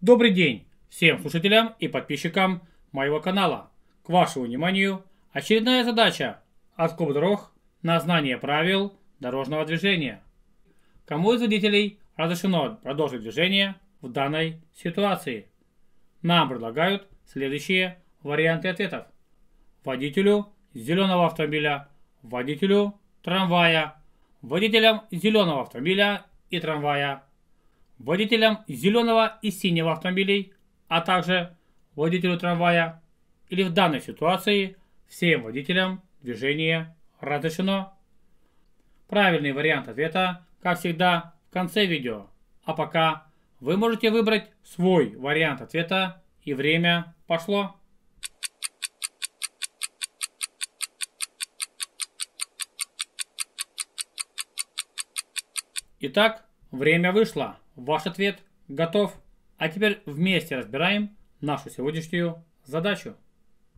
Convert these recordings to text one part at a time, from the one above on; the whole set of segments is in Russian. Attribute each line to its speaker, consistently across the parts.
Speaker 1: Добрый день всем слушателям и подписчикам моего канала. К вашему вниманию очередная задача от Кобдрох на знание правил дорожного движения. Кому из водителей разрешено продолжить движение в данной ситуации? Нам предлагают следующие варианты ответов. Водителю зеленого автомобиля, водителю трамвая, водителям зеленого автомобиля и трамвая – водителям зеленого и синего автомобилей, а также водителю трамвая или в данной ситуации всем водителям движение разрешено. Правильный вариант ответа, как всегда, в конце видео. А пока вы можете выбрать свой вариант ответа и время пошло. Итак, время вышло ваш ответ готов. А теперь вместе разбираем нашу сегодняшнюю задачу.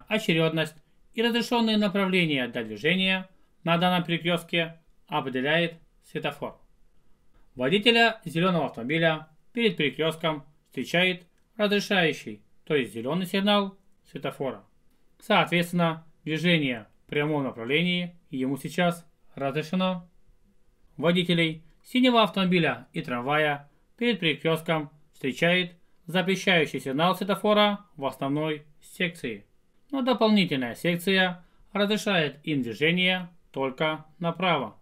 Speaker 1: Очередность и разрешенные направления для движения на данном перекрестке определяет светофор. Водителя зеленого автомобиля перед перекрестком встречает разрешающий, то есть зеленый сигнал светофора. Соответственно, движение в прямом направлении ему сейчас разрешено. Водителей синего автомобиля и трамвая перед перекрестком встречает запрещающий сигнал светофора в основной секции. Но дополнительная секция разрешает им движение только направо.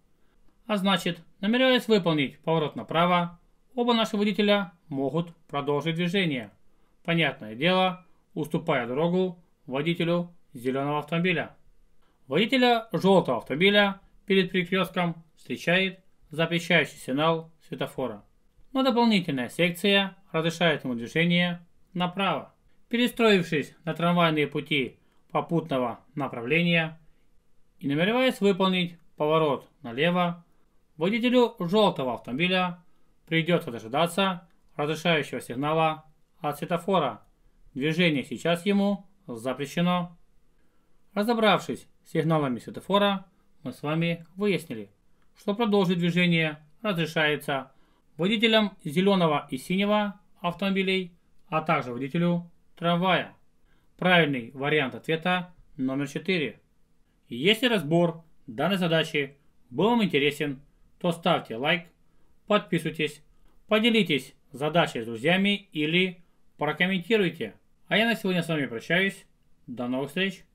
Speaker 1: А значит, намереваясь выполнить поворот направо, оба наши водителя могут продолжить движение. Понятное дело, уступая дорогу водителю зеленого автомобиля. Водителя желтого автомобиля перед перекрестком встречает запрещающий сигнал светофора но дополнительная секция разрешает ему движение направо. Перестроившись на трамвайные пути попутного направления и намереваясь выполнить поворот налево, водителю желтого автомобиля придется дожидаться разрешающего сигнала от светофора. Движение сейчас ему запрещено. Разобравшись с сигналами светофора, мы с вами выяснили, что продолжить движение разрешается водителям зеленого и синего автомобилей, а также водителю трамвая. Правильный вариант ответа номер 4. Если разбор данной задачи был вам интересен, то ставьте лайк, подписывайтесь, поделитесь задачей с друзьями или прокомментируйте. А я на сегодня с вами прощаюсь. До новых встреч!